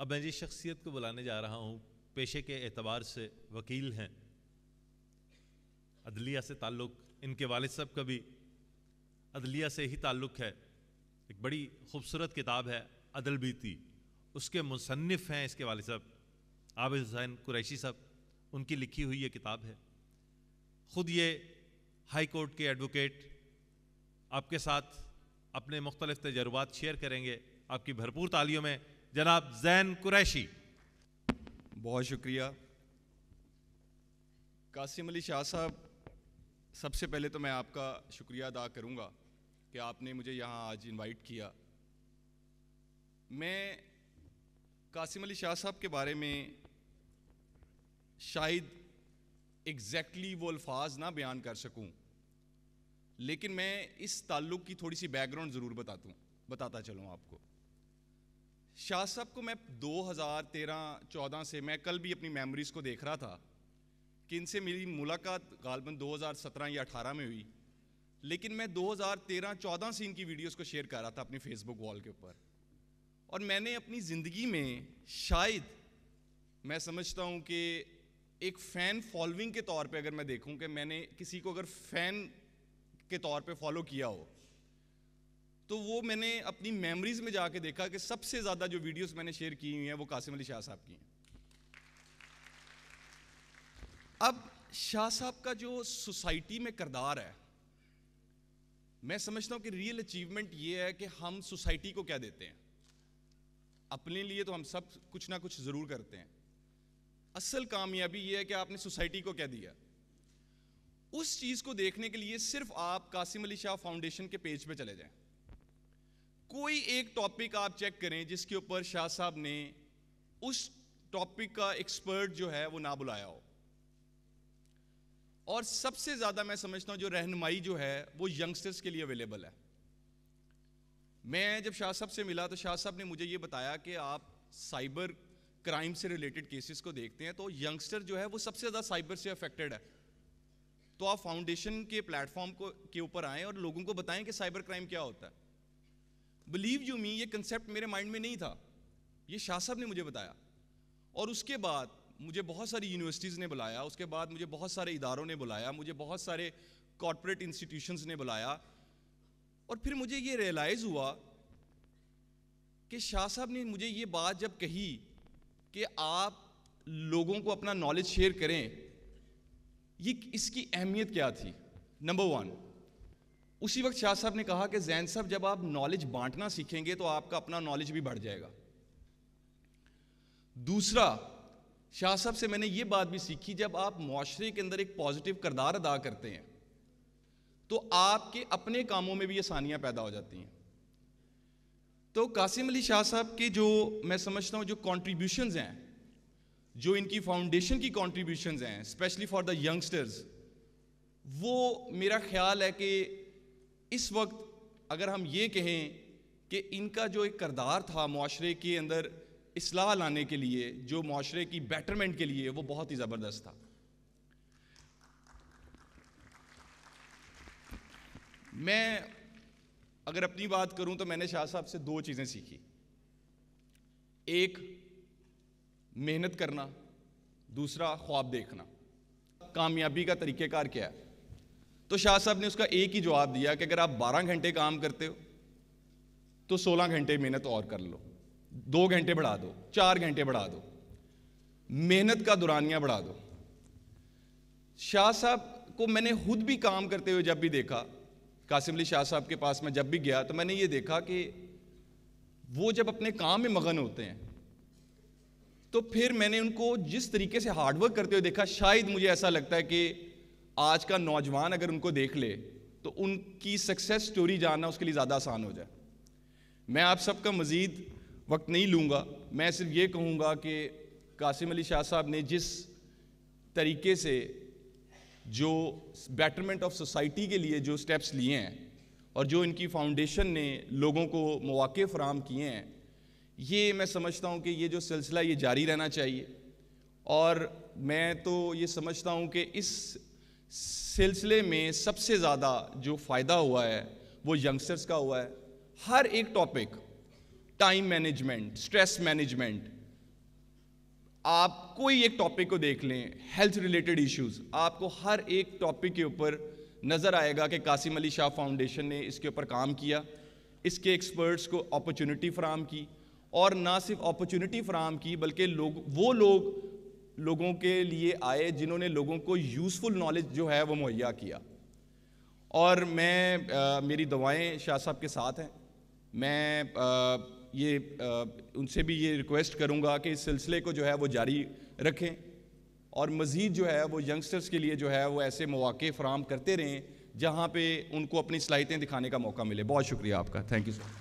अब मैं जिस शख्सियत को बुलाने जा रहा हूँ पेशे के एतबार से वकील हैं अदलिया से ताल्लुक़ इनके वालद साहब का भी अदलिया से ही ताल्लुक़ है एक बड़ी खूबसूरत किताब है अदल बीती उसके मुसनफ़ हैं इसके वालद साहब आबिद हुसैन कुरैशी साहब उनकी लिखी हुई ये किताब है ख़ुद ये हाई कोर्ट के एडवोकेट आपके साथ अपने मुख्तलिफ तजर्बात शेयर करेंगे आपकी भरपूर तालियों में जनाब जैन कुरैशी बहुत शुक्रिया कासिम अली शाह साहब सबसे पहले तो मैं आपका शुक्रिया अदा करूंगा कि आपने मुझे यहाँ आज इनवाइट किया मैं कासिम अली शाह साहब के बारे में शायद एग्जैक्टली exactly वो अल्फाज ना बयान कर सकूं लेकिन मैं इस ताल्लुक़ की थोड़ी सी बैकग्राउंड ज़रूर बता दूँ बताता चलूँ आपको शाह साहब को मैं 2013-14 से मैं कल भी अपनी मेमोरीज़ को देख रहा था कि इनसे मेरी मुलाकात गालबन 2017 या 18 में हुई लेकिन मैं 2013-14 से इनकी वीडियोस को शेयर कर रहा था अपनी फेसबुक वॉल के ऊपर और मैंने अपनी ज़िंदगी में शायद मैं समझता हूँ कि एक फ़ैन फॉलोइंग के तौर पे अगर मैं देखूँ कि मैंने किसी को अगर फ़ैन के तौर पे फॉलो किया हो तो वो मैंने अपनी मेमोरीज में जाके देखा कि सबसे ज़्यादा जो वीडियोस मैंने शेयर की हुई हैं वो कासिम अली शाह साहब की हैं अब शाह साहब का जो सोसाइटी में करदार है मैं समझता हूँ कि रियल अचीवमेंट ये है कि हम सोसाइटी को क्या देते हैं अपने लिए तो हम सब कुछ ना कुछ ज़रूर करते हैं असल कामयाबी ये है कि आपने सोसाइटी को क्या दिया उस चीज़ को देखने के लिए सिर्फ आप कासिम अली शाह फाउंडेशन के पेज पे चले जाएं कोई एक टॉपिक आप चेक करें जिसके ऊपर शाह साहब ने उस टॉपिक का एक्सपर्ट जो है वो ना बुलाया हो और सबसे ज़्यादा मैं समझता हूं जो रहनमाई जो है वो यंगस्टर्स के लिए अवेलेबल है मैं जब शाह साहब से मिला तो शाह साहब ने मुझे ये बताया कि आप साइबर क्राइम से रिलेटेड केसेस को देखते हैं तो यंगस्टर जो है वो सबसे ज़्यादा साइबर से अफेक्टेड है तो आप फाउंडेशन के प्लेटफॉर्म को के ऊपर आएँ और लोगों को बताएं कि साइबर क्राइम क्या होता है बिलीव यू मी ये कंसेप्ट मेरे माइंड में नहीं था ये शाह साहब ने मुझे बताया और उसके बाद मुझे बहुत सारी यूनिवर्सिटीज़ ने बुलाया उसके बाद मुझे बहुत सारे इदारों ने बुलाया मुझे बहुत सारे कॉरपोरेट इंस्टीट्यूशंस ने बुलाया और फिर मुझे ये रियलाइज़ हुआ कि शाह साहब ने मुझे ये बात जब कही कि आप लोगों को अपना नॉलेज शेयर करें ये इसकी अहमियत क्या थी नंबर वन उसी वक्त शाह साहब ने कहा कि जैन साहब जब आप नॉलेज बांटना सीखेंगे तो आपका अपना नॉलेज भी बढ़ जाएगा दूसरा शाह साहब से मैंने ये बात भी सीखी जब आप माशरे के अंदर एक पॉजिटिव करदार अदा करते हैं तो आपके अपने कामों में भी आसानियां पैदा हो जाती हैं तो कासिम अली शाह साहब के जो मैं समझता हूँ जो कॉन्ट्रीब्यूशन हैं जो इनकी फाउंडेशन की कॉन्ट्रीब्यूशन हैं स्पेशली फॉर द यंगस्टर्स वो मेरा ख्याल है कि इस वक्त अगर हम ये कहें कि इनका जो एक करदार था माशरे के अंदर असलाह लाने के लिए जो माशरे की बेटरमेंट के लिए वो बहुत ही ज़बरदस्त था मैं अगर अपनी बात करूं तो मैंने शाह साहब से दो चीज़ें सीखी एक मेहनत करना दूसरा ख्वाब देखना कामयाबी का तरीक़ेकार क्या है तो शाह साहब ने उसका एक ही जवाब दिया कि अगर आप 12 घंटे काम करते हो तो 16 घंटे मेहनत और कर लो दो घंटे बढ़ा दो चार घंटे बढ़ा दो मेहनत का दुरानिया बढ़ा दो शाह साहब को मैंने खुद भी काम करते हुए जब भी देखा कासिम अली शाह साहब के पास मैं जब भी गया तो मैंने ये देखा कि वो जब अपने काम में मगन होते हैं तो फिर मैंने उनको जिस तरीके से हार्डवर्क करते हुए देखा शायद मुझे ऐसा लगता है कि आज का नौजवान अगर उनको देख ले तो उनकी सक्सेस स्टोरी जानना उसके लिए ज़्यादा आसान हो जाए मैं आप सबका मज़ीद वक्त नहीं लूँगा मैं सिर्फ ये कहूँगा कि कासिम अली शाह साहब ने जिस तरीके से जो बेटरमेंट ऑफ सोसाइटी के लिए जो स्टेप्स लिए हैं और जो इनकी फाउंडेशन ने लोगों को मौाक़े फ्राहम किए हैं ये मैं समझता हूँ कि ये जो सिलसिला ये जारी रहना चाहिए और मैं तो ये समझता हूँ कि इस सिलसिले में सबसे ज़्यादा जो फ़ायदा हुआ है वो यंगस्टर्स का हुआ है हर एक topic time management stress management आप कोई एक टॉपिक को देख लें हेल्थ रिलेटेड इश्यूज आपको हर एक टॉपिक के ऊपर नज़र आएगा कि कासिम अली शाह फाउंडेशन ने इसके ऊपर काम किया इसके एक्सपर्ट्स को अपॉर्चुनिटी फ्राहम की और ना सिर्फ अपॉर्चुनिटी फ्राहम की बल्कि लोग वो लोग लोगों के लिए आए जिन्होंने लोगों को यूज़फुल नॉलेज जो है वो मुहैया किया और मैं आ, मेरी दवाएं शाह साहब के साथ हैं मैं आ, ये आ, उनसे भी ये रिक्वेस्ट करूंगा कि इस सिलसिले को जो है वो जारी रखें और मज़ीद जो है वो यंगस्टर्स के लिए जो है वो ऐसे मौाक़े फ्राहम करते रहें जहाँ पे उनको अपनी सलाहितें दिखाने का मौका मिले बहुत शुक्रिया आपका थैंक यू सर